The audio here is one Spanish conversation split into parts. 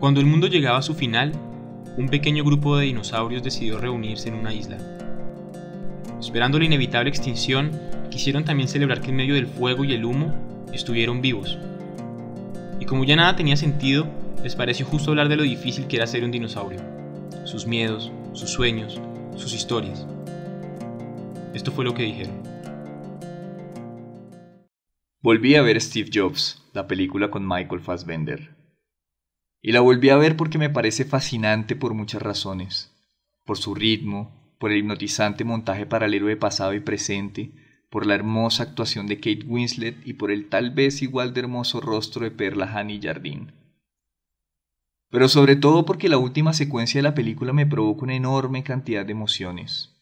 Cuando el mundo llegaba a su final, un pequeño grupo de dinosaurios decidió reunirse en una isla. Esperando la inevitable extinción, quisieron también celebrar que en medio del fuego y el humo estuvieron vivos. Y como ya nada tenía sentido, les pareció justo hablar de lo difícil que era ser un dinosaurio, sus miedos, sus sueños, sus historias. Esto fue lo que dijeron. Volví a ver Steve Jobs, la película con Michael Fassbender. Y la volví a ver porque me parece fascinante por muchas razones. Por su ritmo, por el hipnotizante montaje paralelo de pasado y presente, por la hermosa actuación de Kate Winslet y por el tal vez igual de hermoso rostro de Perla Hanny Jardine. Pero sobre todo porque la última secuencia de la película me provoca una enorme cantidad de emociones.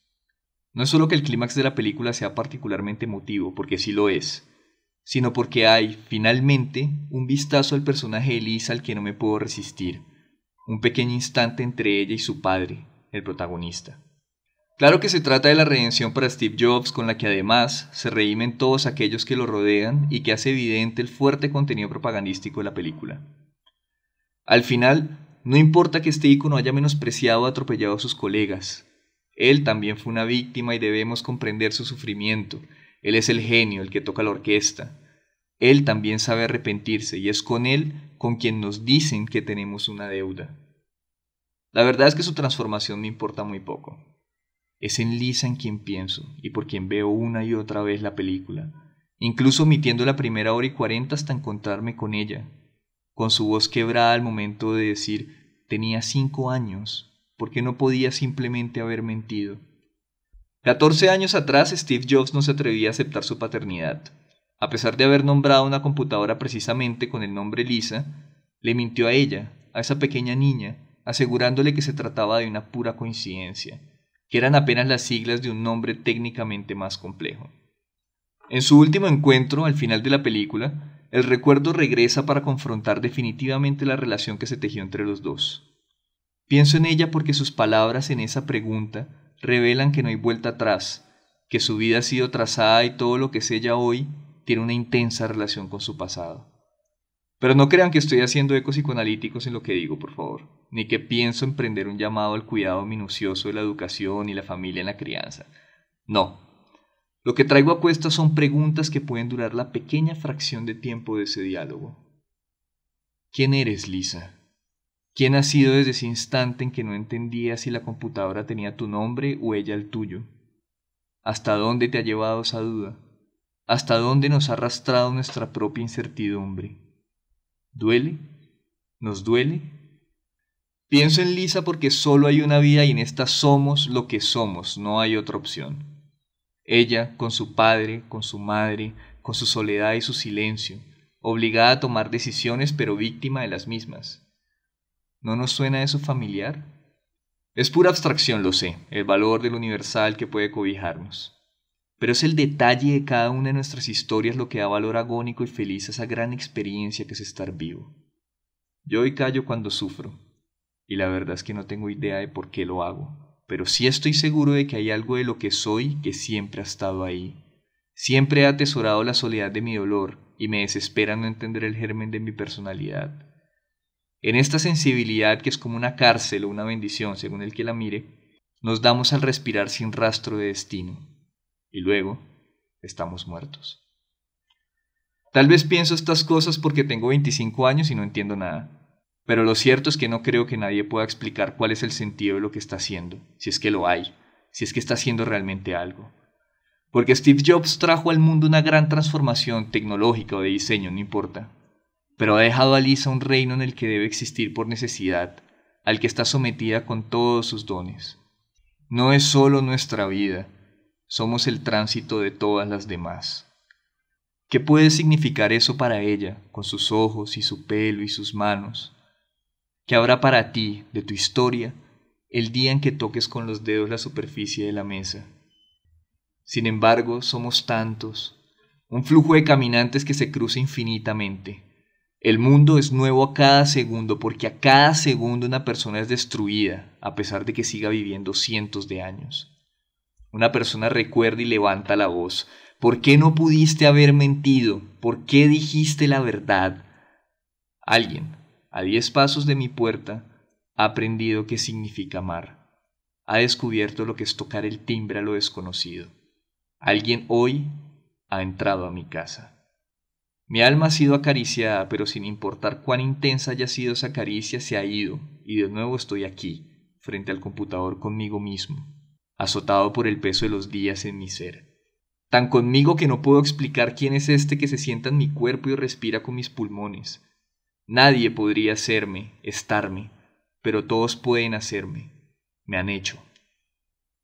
No es solo que el clímax de la película sea particularmente emotivo, porque sí lo es, sino porque hay, finalmente, un vistazo al personaje de Lisa al que no me puedo resistir, un pequeño instante entre ella y su padre, el protagonista. Claro que se trata de la redención para Steve Jobs, con la que además se redimen todos aquellos que lo rodean y que hace evidente el fuerte contenido propagandístico de la película. Al final, no importa que este icono haya menospreciado o atropellado a sus colegas, él también fue una víctima y debemos comprender su sufrimiento, él es el genio, el que toca la orquesta. Él también sabe arrepentirse y es con Él con quien nos dicen que tenemos una deuda. La verdad es que su transformación me importa muy poco. Es en Lisa en quien pienso y por quien veo una y otra vez la película, incluso omitiendo la primera hora y cuarenta hasta encontrarme con ella, con su voz quebrada al momento de decir tenía cinco años, porque no podía simplemente haber mentido. 14 años atrás Steve Jobs no se atrevía a aceptar su paternidad. A pesar de haber nombrado una computadora precisamente con el nombre Lisa, le mintió a ella, a esa pequeña niña, asegurándole que se trataba de una pura coincidencia, que eran apenas las siglas de un nombre técnicamente más complejo. En su último encuentro, al final de la película, el recuerdo regresa para confrontar definitivamente la relación que se tejió entre los dos. Pienso en ella porque sus palabras en esa pregunta revelan que no hay vuelta atrás, que su vida ha sido trazada y todo lo que es ella hoy tiene una intensa relación con su pasado. Pero no crean que estoy haciendo ecos psicoanalíticos en lo que digo, por favor, ni que pienso emprender un llamado al cuidado minucioso de la educación y la familia en la crianza. No. Lo que traigo a cuestas son preguntas que pueden durar la pequeña fracción de tiempo de ese diálogo. ¿Quién eres, Lisa? ¿Quién ha sido desde ese instante en que no entendía si la computadora tenía tu nombre o ella el tuyo? ¿Hasta dónde te ha llevado esa duda? ¿Hasta dónde nos ha arrastrado nuestra propia incertidumbre? ¿Duele? ¿Nos duele? Pienso en Lisa porque solo hay una vida y en esta somos lo que somos, no hay otra opción. Ella, con su padre, con su madre, con su soledad y su silencio, obligada a tomar decisiones pero víctima de las mismas. ¿No nos suena eso familiar? Es pura abstracción, lo sé, el valor del universal que puede cobijarnos. Pero es el detalle de cada una de nuestras historias lo que da valor agónico y feliz a esa gran experiencia que es estar vivo. Yo hoy callo cuando sufro, y la verdad es que no tengo idea de por qué lo hago, pero sí estoy seguro de que hay algo de lo que soy que siempre ha estado ahí. Siempre he atesorado la soledad de mi dolor, y me desespera no entender el germen de mi personalidad. En esta sensibilidad que es como una cárcel o una bendición, según el que la mire, nos damos al respirar sin rastro de destino, y luego estamos muertos. Tal vez pienso estas cosas porque tengo 25 años y no entiendo nada, pero lo cierto es que no creo que nadie pueda explicar cuál es el sentido de lo que está haciendo, si es que lo hay, si es que está haciendo realmente algo. Porque Steve Jobs trajo al mundo una gran transformación tecnológica o de diseño, no importa, pero ha dejado a Lisa un reino en el que debe existir por necesidad, al que está sometida con todos sus dones. No es solo nuestra vida, somos el tránsito de todas las demás. ¿Qué puede significar eso para ella, con sus ojos y su pelo y sus manos? ¿Qué habrá para ti, de tu historia, el día en que toques con los dedos la superficie de la mesa? Sin embargo, somos tantos, un flujo de caminantes que se cruza infinitamente el mundo es nuevo a cada segundo porque a cada segundo una persona es destruida, a pesar de que siga viviendo cientos de años. Una persona recuerda y levanta la voz. ¿Por qué no pudiste haber mentido? ¿Por qué dijiste la verdad? Alguien, a diez pasos de mi puerta, ha aprendido qué significa amar. Ha descubierto lo que es tocar el timbre a lo desconocido. Alguien hoy ha entrado a mi casa. Mi alma ha sido acariciada, pero sin importar cuán intensa haya sido esa caricia, se ha ido, y de nuevo estoy aquí, frente al computador conmigo mismo, azotado por el peso de los días en mi ser. Tan conmigo que no puedo explicar quién es este que se sienta en mi cuerpo y respira con mis pulmones. Nadie podría serme, estarme, pero todos pueden hacerme. Me han hecho.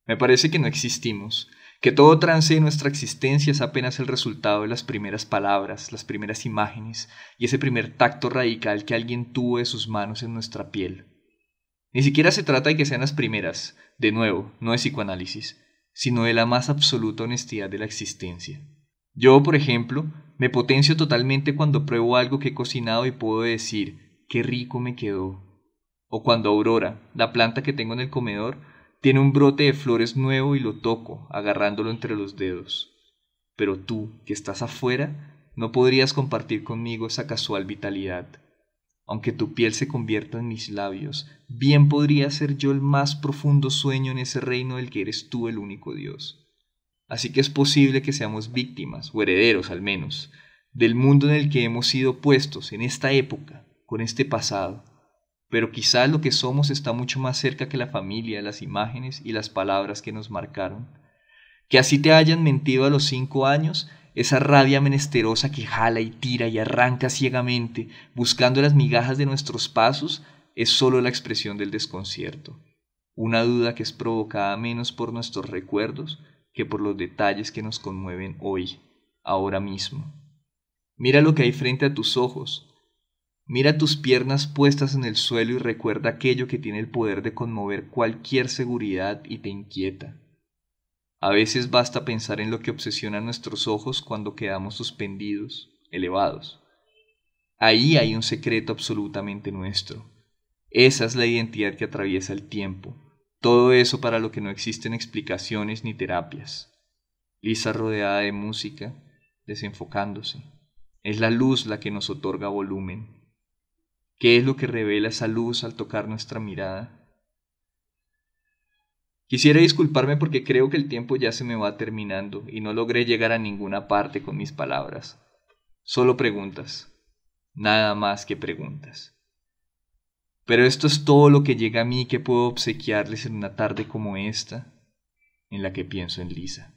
Me parece que no existimos, que todo trance de nuestra existencia es apenas el resultado de las primeras palabras, las primeras imágenes y ese primer tacto radical que alguien tuvo de sus manos en nuestra piel. Ni siquiera se trata de que sean las primeras, de nuevo, no es psicoanálisis, sino de la más absoluta honestidad de la existencia. Yo, por ejemplo, me potencio totalmente cuando pruebo algo que he cocinado y puedo decir, qué rico me quedó. O cuando Aurora, la planta que tengo en el comedor, tiene un brote de flores nuevo y lo toco, agarrándolo entre los dedos. Pero tú, que estás afuera, no podrías compartir conmigo esa casual vitalidad. Aunque tu piel se convierta en mis labios, bien podría ser yo el más profundo sueño en ese reino del que eres tú el único Dios. Así que es posible que seamos víctimas, o herederos al menos, del mundo en el que hemos sido puestos en esta época, con este pasado, pero quizás lo que somos está mucho más cerca que la familia, las imágenes y las palabras que nos marcaron. Que así te hayan mentido a los cinco años, esa rabia menesterosa que jala y tira y arranca ciegamente, buscando las migajas de nuestros pasos, es solo la expresión del desconcierto, una duda que es provocada menos por nuestros recuerdos que por los detalles que nos conmueven hoy, ahora mismo. Mira lo que hay frente a tus ojos, Mira tus piernas puestas en el suelo y recuerda aquello que tiene el poder de conmover cualquier seguridad y te inquieta. A veces basta pensar en lo que obsesiona nuestros ojos cuando quedamos suspendidos, elevados. Ahí hay un secreto absolutamente nuestro. Esa es la identidad que atraviesa el tiempo, todo eso para lo que no existen explicaciones ni terapias. Lisa rodeada de música, desenfocándose. Es la luz la que nos otorga volumen. ¿Qué es lo que revela esa luz al tocar nuestra mirada? Quisiera disculparme porque creo que el tiempo ya se me va terminando y no logré llegar a ninguna parte con mis palabras. Solo preguntas. Nada más que preguntas. Pero esto es todo lo que llega a mí que puedo obsequiarles en una tarde como esta, en la que pienso en Lisa.